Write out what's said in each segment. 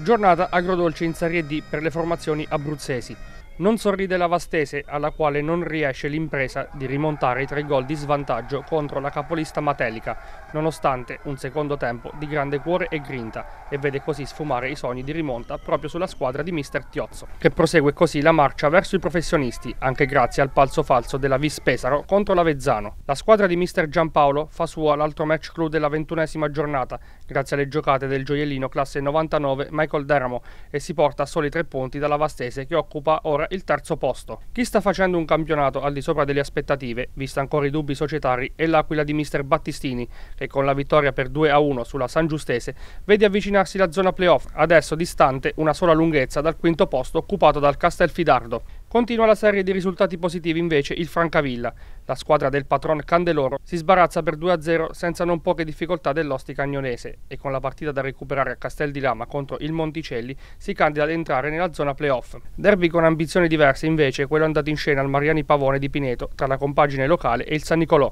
Giornata agrodolce in Serie D per le formazioni abruzzesi. Non sorride la Vastese, alla quale non riesce l'impresa di rimontare i tre gol di svantaggio contro la capolista Matelica, nonostante un secondo tempo di grande cuore e grinta, e vede così sfumare i sogni di rimonta proprio sulla squadra di Mister Tiozzo, che prosegue così la marcia verso i professionisti, anche grazie al palzo falso della Vis Pesaro contro l'Avezzano. La squadra di Mister Giampaolo fa sua l'altro match clou della ventunesima giornata, grazie alle giocate del gioiellino classe 99 Michael Deramo, e si porta a soli tre punti dalla Vastese che occupa ora il terzo posto. Chi sta facendo un campionato al di sopra delle aspettative, vista ancora i dubbi societari, è l'Aquila di mister Battistini, che con la vittoria per 2-1 sulla San Giustese vede avvicinarsi la zona playoff, adesso distante una sola lunghezza dal quinto posto occupato dal Castelfidardo. Continua la serie di risultati positivi invece il Francavilla. La squadra del patron Candeloro si sbarazza per 2-0 senza non poche difficoltà dell'Osti Cagnonese e con la partita da recuperare a Castel di Lama contro il Monticelli si candida ad entrare nella zona playoff. Derby con ambizioni diverse invece quello andato in scena al Mariani Pavone di Pineto tra la compagine locale e il San Nicolò.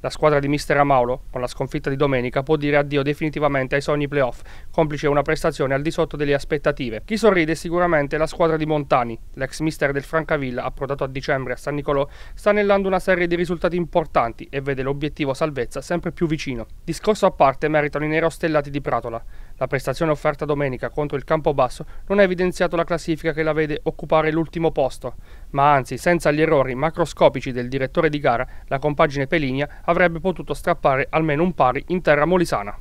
La squadra di Mister Amaulo, con la sconfitta di domenica, può dire addio definitivamente ai sogni playoff, complice una prestazione al di sotto delle aspettative. Chi sorride è sicuramente la squadra di Montani. L'ex mister del Francavilla, approdato a dicembre a San Nicolò, sta anellando una serie di risultati importanti e vede l'obiettivo salvezza sempre più vicino. Discorso a parte meritano i nero stellati di Pratola. La prestazione offerta domenica contro il Campobasso non ha evidenziato la classifica che la vede occupare l'ultimo posto, ma anzi, senza gli errori macroscopici del direttore di gara, la compagine Peligna avrebbe potuto strappare almeno un pari in terra molisana.